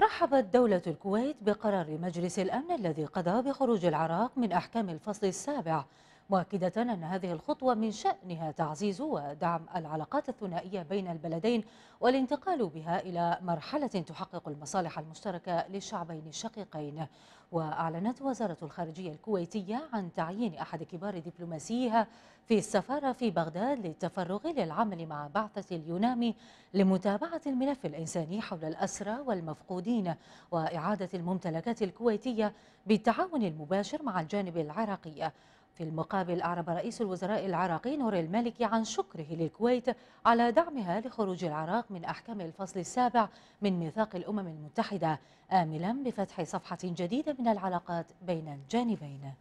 رحبت دولة الكويت بقرار مجلس الأمن الذي قضى بخروج العراق من أحكام الفصل السابع مؤكدة أن هذه الخطوة من شأنها تعزيز ودعم العلاقات الثنائية بين البلدين والانتقال بها إلى مرحلة تحقق المصالح المشتركة للشعبين الشقيقين وأعلنت وزارة الخارجية الكويتية عن تعيين أحد كبار دبلوماسيها في السفارة في بغداد للتفرغ للعمل مع بعثة اليونامي لمتابعة الملف الإنساني حول الأسرى والمفقودين وإعادة الممتلكات الكويتية بالتعاون المباشر مع الجانب العراقي في المقابل أعرب رئيس الوزراء العراقي نور المالكي عن شكره للكويت على دعمها لخروج العراق من أحكام الفصل السابع من ميثاق الأمم المتحدة آملا بفتح صفحة جديدة من العلاقات بين الجانبين